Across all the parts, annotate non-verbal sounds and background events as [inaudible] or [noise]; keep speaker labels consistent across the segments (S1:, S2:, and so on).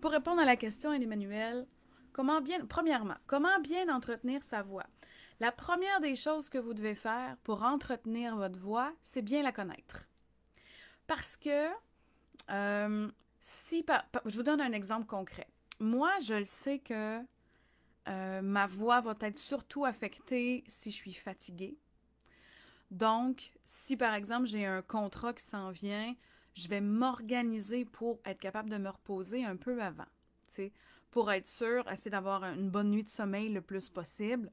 S1: Pour répondre à la question, Emmanuel, comment bien, premièrement, comment bien entretenir sa voix? La première des choses que vous devez faire pour entretenir votre voix, c'est bien la connaître. Parce que, euh, si, je vous donne un exemple concret. Moi, je le sais que euh, ma voix va être surtout affectée si je suis fatiguée. Donc, si par exemple j'ai un contrat qui s'en vient, je vais m'organiser pour être capable de me reposer un peu avant. Pour être sûr, essayer d'avoir une bonne nuit de sommeil le plus possible.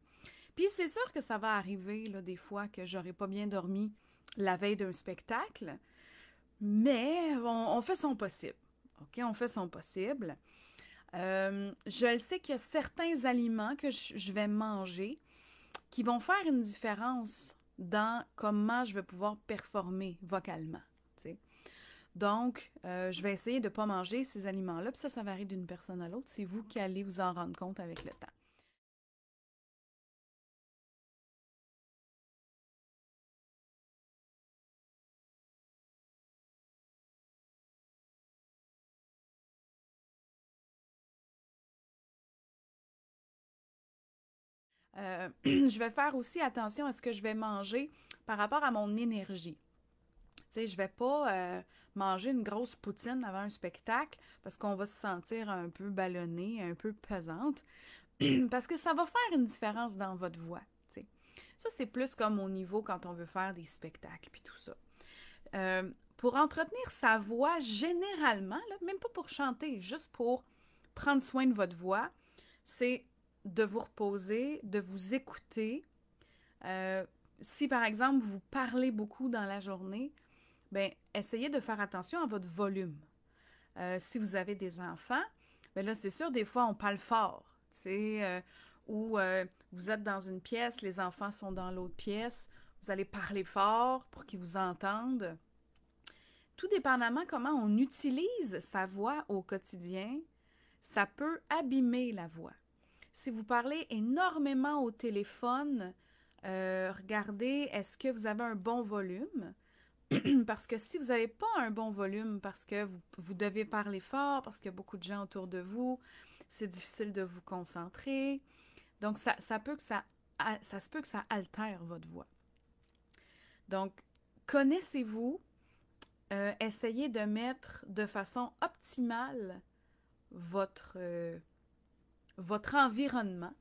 S1: Puis c'est sûr que ça va arriver là, des fois que j'aurai pas bien dormi la veille d'un spectacle, mais on, fait son possible. OK, on fait son possible. Euh, je sais qu'il y a certains aliments que je, vais manger qui vont faire une différence dans comment je vais pouvoir performer vocalement. Donc, euh, je vais essayer de ne pas manger ces aliments-là. Puis ça, ça varie d'une personne à l'autre. C'est vous qui allez vous en rendre compte avec le temps. Euh, [clears throat] je vais faire aussi attention à ce que je vais manger par rapport à mon énergie. Je ne je vais pas euh, manger une grosse poutine avant un spectacle parce qu'on va se sentir un peu ballonné, un peu pesante, [clears throat] parce que ça va faire une différence dans votre voix. Ça, c'est plus comme au niveau quand on veut faire des spectacles, puis tout ça. Euh, pour entretenir sa voix, généralement, même pas pour chanter, juste pour prendre soin de votre voix, c'est de vous reposer, de vous écouter. Euh, si par exemple vous parlez beaucoup dans la journée, bien, essayez de faire attention à votre volume. Euh, si vous avez des enfants, bien là, c'est sûr, des fois, on parle fort, tu sais, euh, ou euh, vous êtes dans une pièce, les enfants sont dans l'autre pièce, vous allez parler fort pour qu'ils vous entendent. Tout dépendamment comment on utilise sa voix au quotidien, ça peut abîmer la voix. Si vous parlez énormément au téléphone, regardez, est-ce que vous avez un bon volume? [clears throat] parce que si vous n'avez pas un bon volume, parce que vous, devez parler fort, parce qu'il y a beaucoup de gens autour de vous, c'est difficile de vous concentrer. Donc, ça, peut que ça, se peut que ça altère votre voix. Donc, connaissez-vous, euh, essayez de mettre de façon optimale votre, euh, votre environnement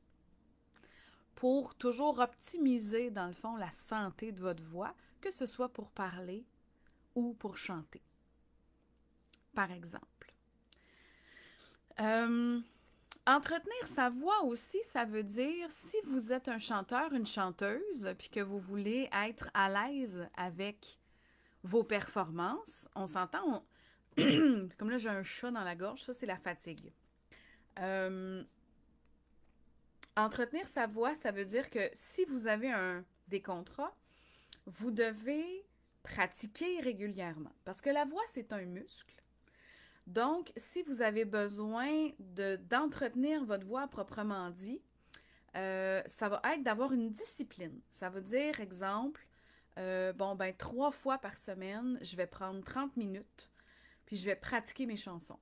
S1: pour toujours optimiser, dans le fond, la santé de votre voix, que ce soit pour parler ou pour chanter, par exemple. Euh, entretenir sa voix aussi, ça veut dire si vous êtes un chanteur, une chanteuse, puis que vous voulez être à l'aise avec vos performances, on s'entend, [coughs] comme là j'ai un chat dans la gorge, ça c'est la fatigue. Euh, entretenir sa voix, ça veut dire que si vous avez un, des contrats, vous devez pratiquer régulièrement parce que la voix, c'est un muscle. Donc, si vous avez besoin d'entretenir votre voix proprement dit, euh, ça va être d'avoir une discipline. Ça veut dire, exemple, euh, bon, ben, trois fois par semaine, je vais prendre 30 minutes, puis je vais pratiquer mes chansons.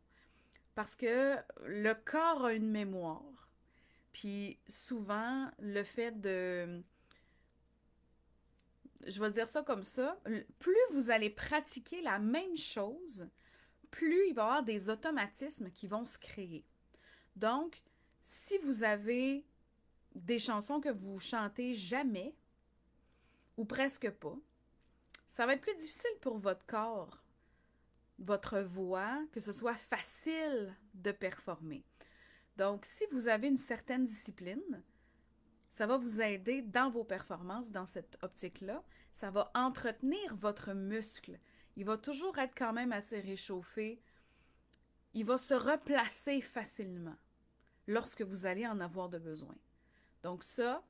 S1: Parce que le corps a une mémoire. Puis souvent, le fait de je vais dire ça comme ça, plus vous allez pratiquer la même chose, plus il va y avoir des automatismes qui vont se créer. Donc, si vous avez des chansons que vous chantez jamais ou presque pas, ça va être plus difficile pour votre corps, votre voix, que ce soit facile de performer. Donc, si vous avez une certaine discipline, ça va vous aider dans vos performances dans cette optique-là ça va entretenir votre muscle. Il va toujours être quand même assez réchauffé. Il va se replacer facilement lorsque vous allez en avoir de besoin. Donc ça,